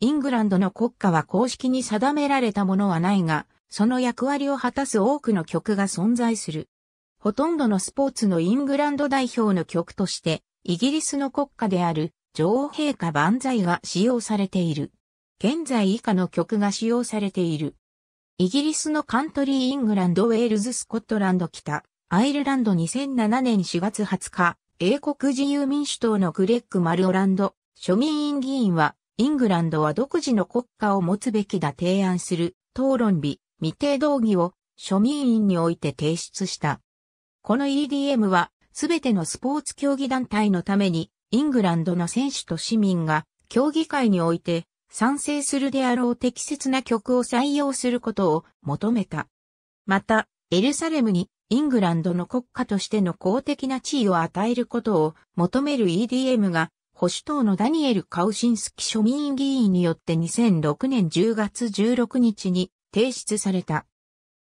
イングランドの国歌は公式に定められたものはないが、その役割を果たす多くの曲が存在する。ほとんどのスポーツのイングランド代表の曲として、イギリスの国歌である女王陛下万歳が使用されている。現在以下の曲が使用されている。イギリスのカントリーイングランドウェールズスコットランド北、アイルランド2007年4月20日、英国自由民主党のグレッグ・マルオランド、庶民院議員は、イングランドは独自の国家を持つべきだ提案する討論日未定動議を庶民院において提出した。この EDM はすべてのスポーツ競技団体のためにイングランドの選手と市民が競技会において賛成するであろう適切な曲を採用することを求めた。また、エルサレムにイングランドの国家としての公的な地位を与えることを求める EDM が保守党のダニエル・カウシンスキ庶民議員によって2006年10月16日に提出された。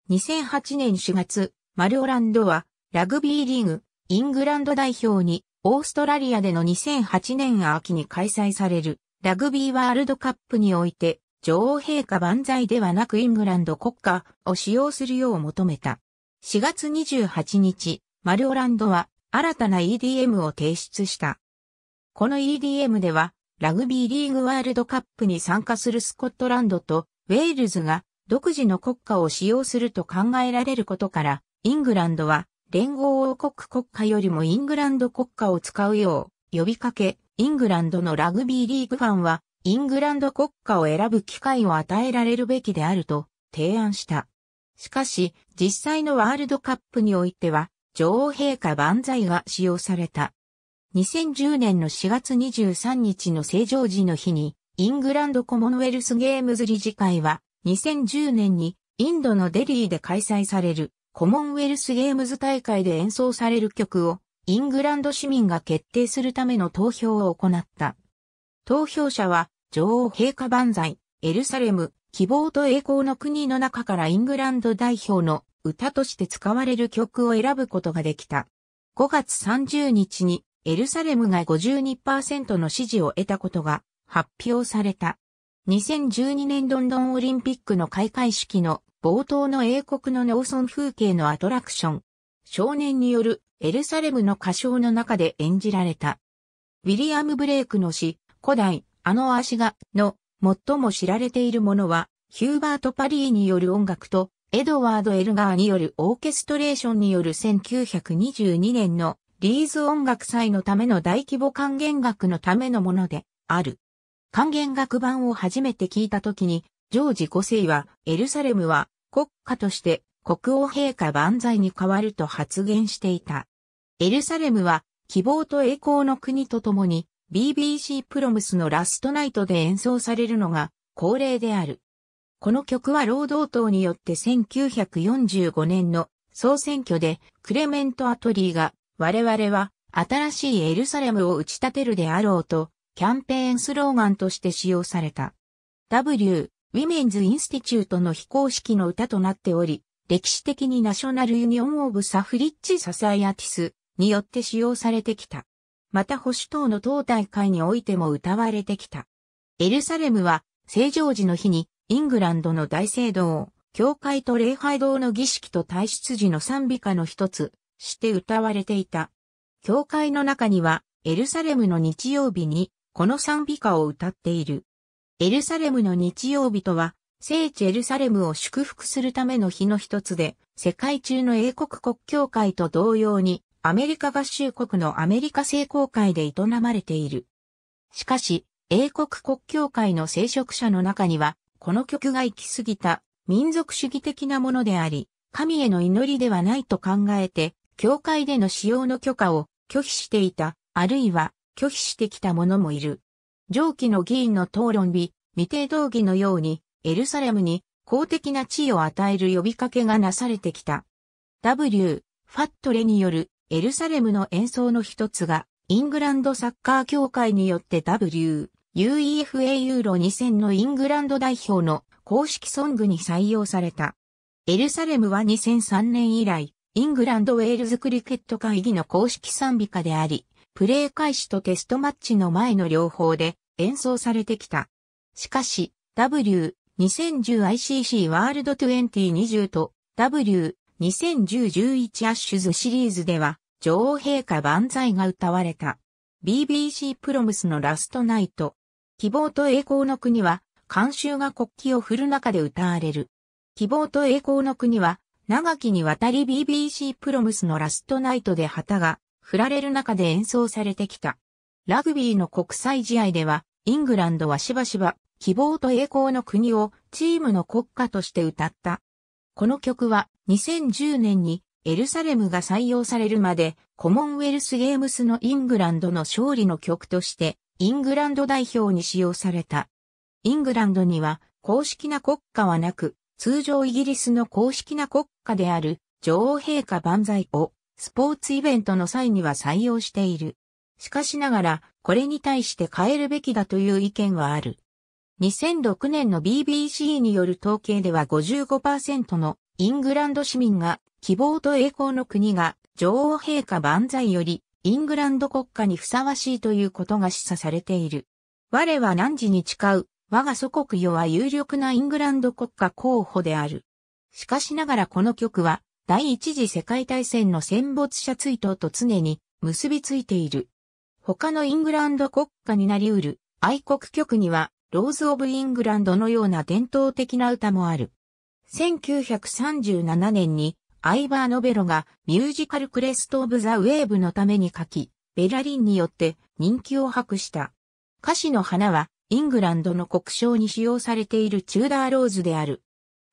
2008年4月、マルオランドはラグビーリーグ、イングランド代表にオーストラリアでの2008年秋に開催されるラグビーワールドカップにおいて女王陛下万歳ではなくイングランド国家を使用するよう求めた。4月28日、マルオランドは新たな EDM を提出した。この EDM では、ラグビーリーグワールドカップに参加するスコットランドとウェールズが独自の国歌を使用すると考えられることから、イングランドは連合王国国歌よりもイングランド国歌を使うよう呼びかけ、イングランドのラグビーリーグファンは、イングランド国歌を選ぶ機会を与えられるべきであると提案した。しかし、実際のワールドカップにおいては、女王陛下万歳が使用された。2010年の4月23日の成城時の日に、イングランドコモンウェルスゲームズ理事会は、2010年にインドのデリーで開催されるコモンウェルスゲームズ大会で演奏される曲をイングランド市民が決定するための投票を行った。投票者は女王陛下万歳、エルサレム、希望と栄光の国の中からイングランド代表の歌として使われる曲を選ぶことができた。5月30日にエルサレムが52%の支持を得たことが発表された。2012年ロンドンオリンピックの開会式の冒頭の英国の農村風景のアトラクション、少年によるエルサレムの歌唱の中で演じられた。ウィリアム・ブレイクの詩、古代、あの足が、の、最も知られているものは、ヒューバート・パリーによる音楽と、エドワード・エルガーによるオーケストレーションによる1922年のリーズ音楽祭のための大規模還元楽のためのものである。還元楽版を初めて聞いた時に、ジョージ5世は、エルサレムは国家として国王陛下万歳に変わると発言していた。エルサレムは希望と栄光の国とともに BBC プロムスのラストナイトで演奏されるのが恒例である。この曲は労働党によって1945年の総選挙でクレメント・アトリーが我々は新しいエルサレムを打ち立てるであろうと、キャンペーンスローガンとして使用された。W、ウィメンズ・インスティチュートの非公式の歌となっており、歴史的にナショナル・ユニオン・オブ・サフリッチ・ササイアティスによって使用されてきた。また保守党の党大会においても歌われてきた。エルサレムは、正常時の日に、イングランドの大聖堂、教会と礼拝堂の儀式と退出時の賛美歌の一つ、して歌われていた。教会の中には、エルサレムの日曜日に、この賛美歌を歌っている。エルサレムの日曜日とは、聖地エルサレムを祝福するための日の一つで、世界中の英国国教会と同様に、アメリカ合衆国のアメリカ聖公会で営まれている。しかし、英国国教会の聖職者の中には、この曲が行き過ぎた民族主義的なものであり、神への祈りではないと考えて、教会での使用の許可を拒否していた、あるいは拒否してきた者もいる。上記の議員の討論日、未定動議のように、エルサレムに公的な地位を与える呼びかけがなされてきた。W、ファットレによるエルサレムの演奏の一つが、イングランドサッカー協会によって W、UEFA ユーロ2000のイングランド代表の公式ソングに採用された。エルサレムは2003年以来、イングランドウェールズクリケット会議の公式賛美歌であり、プレー開始とテストマッチの前の両方で演奏されてきた。しかし、W2010ICC ワールド2020と W2010-11 アッシュズシリーズでは女王陛下万歳が歌われた。BBC プロムスのラストナイト。希望と栄光の国は、監修が国旗を振る中で歌われる。希望と栄光の国は、長きにわたり BBC プロムスのラストナイトで旗が振られる中で演奏されてきた。ラグビーの国際試合では、イングランドはしばしば希望と栄光の国をチームの国家として歌った。この曲は2010年にエルサレムが採用されるまでコモンウェルスゲームスのイングランドの勝利の曲としてイングランド代表に使用された。イングランドには公式な国家はなく通常イギリスの公式な国家である女王陛下万歳をスポーツイベントの際には採用している。しかしながら、これに対して変えるべきだという意見はある。2006年の BBC による統計では55%のイングランド市民が希望と栄光の国が女王陛下万歳よりイングランド国家にふさわしいということが示唆されている。我は何時に誓う我が祖国よは有力なイングランド国家候補である。しかしながらこの曲は、第一次世界大戦の戦没者追悼と常に結びついている。他のイングランド国家になり得る愛国曲には、ローズ・オブ・イングランドのような伝統的な歌もある。1937年に、アイバー・ノベロがミュージカル・クレスト・オブ・ザ・ウェーブのために書き、ベラリンによって人気を博した。歌詞の花はイングランドの国章に使用されているチューダーローズである。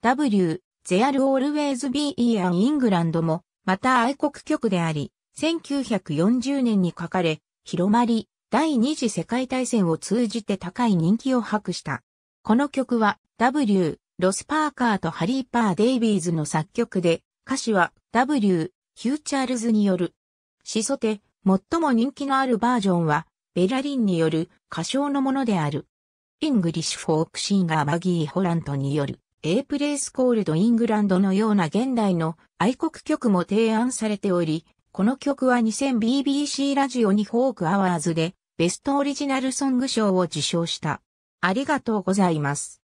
W, There Always Be an England も、また愛国曲であり、1940年に書かれ、広まり、第二次世界大戦を通じて高い人気を博した。この曲は、W、ロスパーカーとハリー・パー・デイビーズの作曲で、歌詞は W、ヒューチャールズによる。始祖て、最も人気のあるバージョンは、ベラリンによる歌唱のものである。イングリッシュフォークシンガーマギー・ホラントによる、エイプレイスコールド・イングランドのような現代の愛国曲も提案されており、この曲は 2000BBC ラジオにフォークアワーズでベストオリジナルソング賞を受賞した。ありがとうございます。